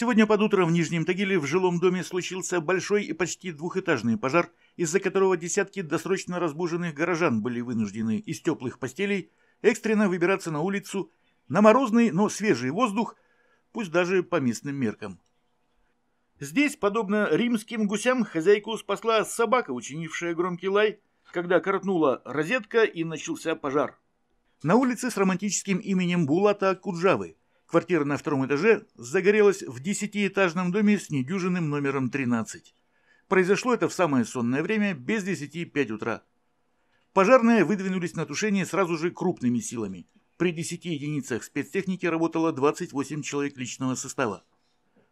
Сегодня под утро в Нижнем Тагиле в жилом доме случился большой и почти двухэтажный пожар, из-за которого десятки досрочно разбуженных горожан были вынуждены из теплых постелей экстренно выбираться на улицу на морозный, но свежий воздух, пусть даже по местным меркам. Здесь, подобно римским гусям, хозяйку спасла собака, учинившая громкий лай, когда коротнула розетка и начался пожар. На улице с романтическим именем Булата Куджавы – Квартира на втором этаже загорелась в десятиэтажном доме с недюжинным номером 13. Произошло это в самое сонное время, без 10:05 утра. Пожарные выдвинулись на тушение сразу же крупными силами. При 10 единицах спецтехники работало 28 человек личного состава.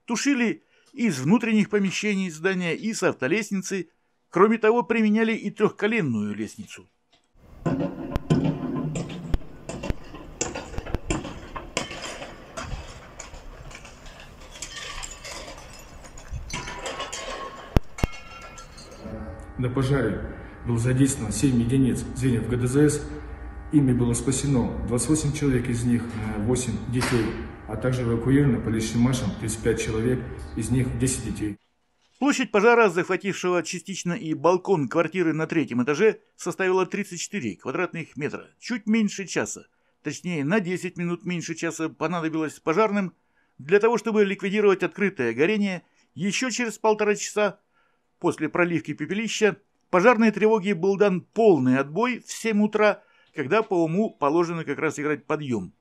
Тушили из внутренних помещений здания и с автолестницы, кроме того применяли и трехколенную лестницу. На пожаре было задействовано 7 единиц звеньев ГДЗС. Ими было спасено 28 человек, из них 8 э, детей, а также эвакуировано по личным маршам 35 человек, из них 10 детей. Площадь пожара, захватившего частично и балкон квартиры на третьем этаже, составила 34 квадратных метра, чуть меньше часа. Точнее, на 10 минут меньше часа понадобилось пожарным для того, чтобы ликвидировать открытое горение еще через полтора часа после проливки пепелища, пожарной тревоге был дан полный отбой в 7 утра, когда по уму положено как раз играть подъем.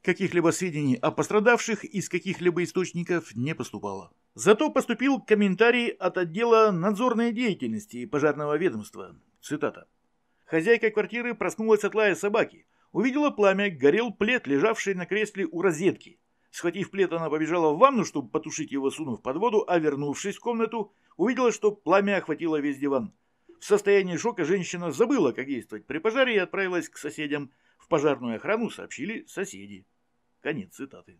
Каких-либо сведений о пострадавших из каких-либо источников не поступало. Зато поступил комментарий от отдела надзорной деятельности пожарного ведомства. Цитата. Хозяйка квартиры проснулась от лая собаки. Увидела пламя, горел плед, лежавший на кресле у розетки. Схватив плед, она побежала в ванну, чтобы потушить его, сунув под воду, а вернувшись в комнату, увидела, что пламя охватило весь диван. В состоянии шока женщина забыла, как действовать при пожаре и отправилась к соседям. В пожарную охрану сообщили соседи. Конец цитаты.